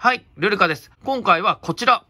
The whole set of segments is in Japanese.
はい、ルルカです。今回はこちら。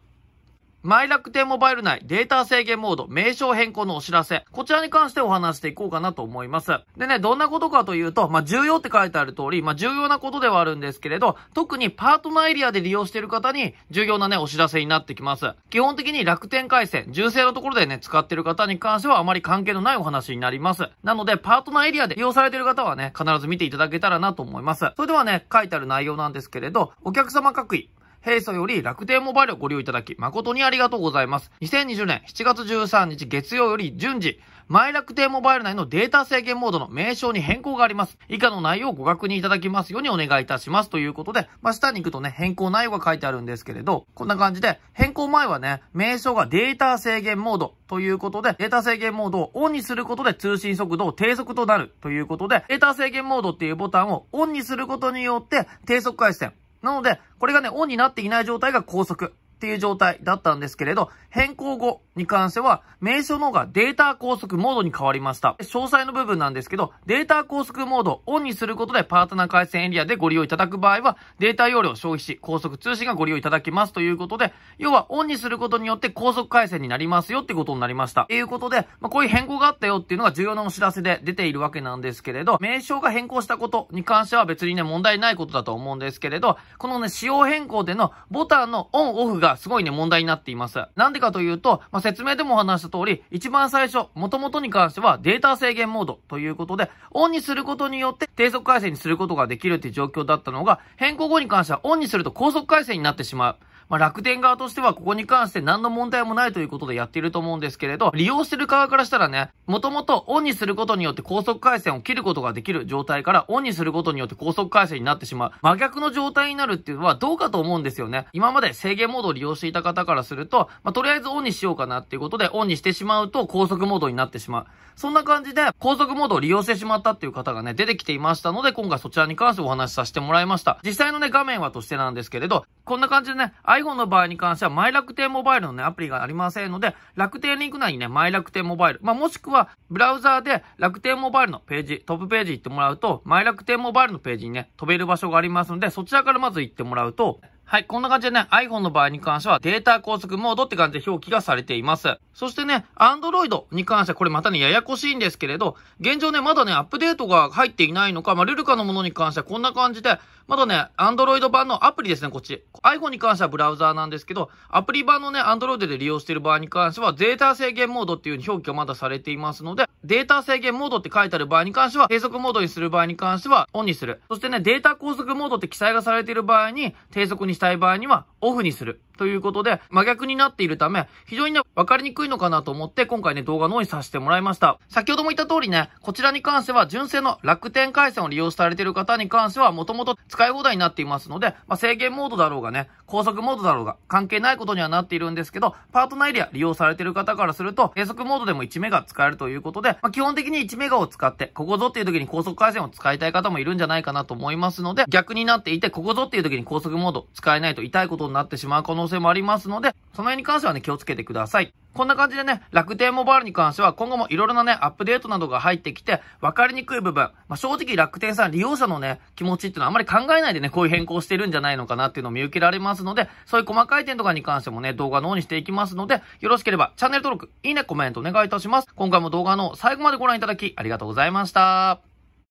マイ楽天モバイル内データ制限モード名称変更のお知らせ。こちらに関してお話していこうかなと思います。でね、どんなことかというと、まあ、重要って書いてある通り、まあ、重要なことではあるんですけれど、特にパートナーエリアで利用している方に重要なね、お知らせになってきます。基本的に楽天回線、純正のところでね、使ってる方に関してはあまり関係のないお話になります。なので、パートナーエリアで利用されている方はね、必ず見ていただけたらなと思います。それではね、書いてある内容なんですけれど、お客様各位、平素より楽天モバイルをご利用いただき、誠にありがとうございます。2020年7月13日月曜より順次、マイ楽天モバイル内のデータ制限モードの名称に変更があります。以下の内容をご確認いただきますようにお願いいたします。ということで、まあ、下に行くとね、変更内容が書いてあるんですけれど、こんな感じで、変更前はね、名称がデータ制限モードということで、データ制限モードをオンにすることで通信速度を低速となるということで、データ制限モードっていうボタンをオンにすることによって、低速回線、なので、これがね、オンになっていない状態が高速。っていう状態だったんですけれど、変更後に関しては、名称の方がデータ高速モードに変わりました。詳細の部分なんですけど、データ高速モードをオンにすることでパートナー回線エリアでご利用いただく場合は、データ容量消費し、高速通信がご利用いただきますということで、要はオンにすることによって高速回線になりますよってことになりました。ということで、まあ、こういう変更があったよっていうのが重要なお知らせで出ているわけなんですけれど、名称が変更したことに関しては別にね、問題ないことだと思うんですけれど、このね、仕様変更でのボタンのオンオフががすごいね、問題になっています。なんでかというと、まあ、説明でもお話した通り、一番最初、元々に関してはデータ制限モードということで、オンにすることによって低速回線にすることができるっていう状況だったのが、変更後に関してはオンにすると高速回線になってしまう。まあ、楽天側としてはここに関して何の問題もないということでやっていると思うんですけれど、利用してる側からしたらね、もともとオンにすることによって高速回線を切ることができる状態からオンにすることによって高速回線になってしまう。真逆の状態になるっていうのはどうかと思うんですよね。今まで制限モードを利用していた方からすると、まあ、とりあえずオンにしようかなっていうことでオンにしてしまうと高速モードになってしまう。そんな感じで高速モードを利用してしまったっていう方がね、出てきていましたので、今回そちらに関してお話しさせてもらいました。実際のね、画面はとしてなんですけれど、こんな感じでね、iPhone の場合に関しては、マイ楽天モバイルのね、アプリがありませんので、楽天リンク内にね、マイ楽天モバイル、まあ、もしくは、ブラウザーで楽天モバイルのページ、トップページ行ってもらうと、マイ楽天モバイルのページにね、飛べる場所がありますので、そちらからまず行ってもらうと、はい、こんな感じでね、iPhone の場合に関してはデータ高速モードって感じで表記がされています。そしてね、Android に関してはこれまたね、ややこしいんですけれど、現状ね、まだね、アップデートが入っていないのか、まあ、ルルカのものに関してはこんな感じで、まだね、Android 版のアプリですね、こっち。iPhone に関してはブラウザーなんですけど、アプリ版のね、Android で利用している場合に関しては、データ制限モードっていう表記がまだされていますので、データ制限モードって書いてある場合に関しては、低速モードにする場合に関しては、オンにする。そしてね、データ高速モードって記載がされている場合に、低速にしたい場合にはオフにするということで真逆になっているため非常にね分かりにくいのかなと思って今回ね動画の方にさせてもらいました先ほども言った通りねこちらに関しては純正の楽天回線を利用されている方に関してはもともと使い放題になっていますので、まあ、制限モードだろうがね高速モードだろうが関係ないことにはなっているんですけどパートナーエリア利用されている方からすると低速モードでも1メガ使えるということで、まあ、基本的に1メガを使ってここぞっていう時に高速回線を使いたい方もいるんじゃないかなと思いますので逆になっていてここぞっていう時に高速モード使使えないと痛いことになってしまう可能性もありますので、その辺に関してはね、気をつけてください。こんな感じでね、楽天モバイルに関しては今後もいろいろなね、アップデートなどが入ってきて、分かりにくい部分、まあ、正直楽天さん利用者のね、気持ちっていうのはあまり考えないでね、こういう変更してるんじゃないのかなっていうのを見受けられますので、そういう細かい点とかに関してもね、動画の方にしていきますので、よろしければチャンネル登録、いいね、コメントお願いいたします。今回も動画の最後までご覧いただきありがとうございました。